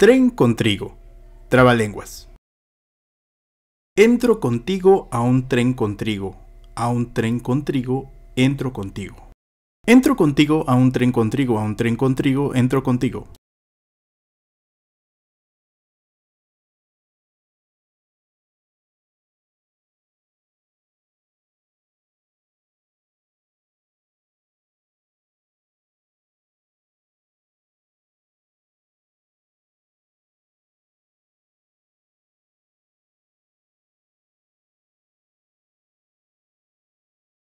Tren con trigo. Trabalenguas. Entro contigo a un tren con trigo. A un tren con trigo, entro contigo. Entro contigo a un tren con trigo, a un tren con trigo, entro contigo.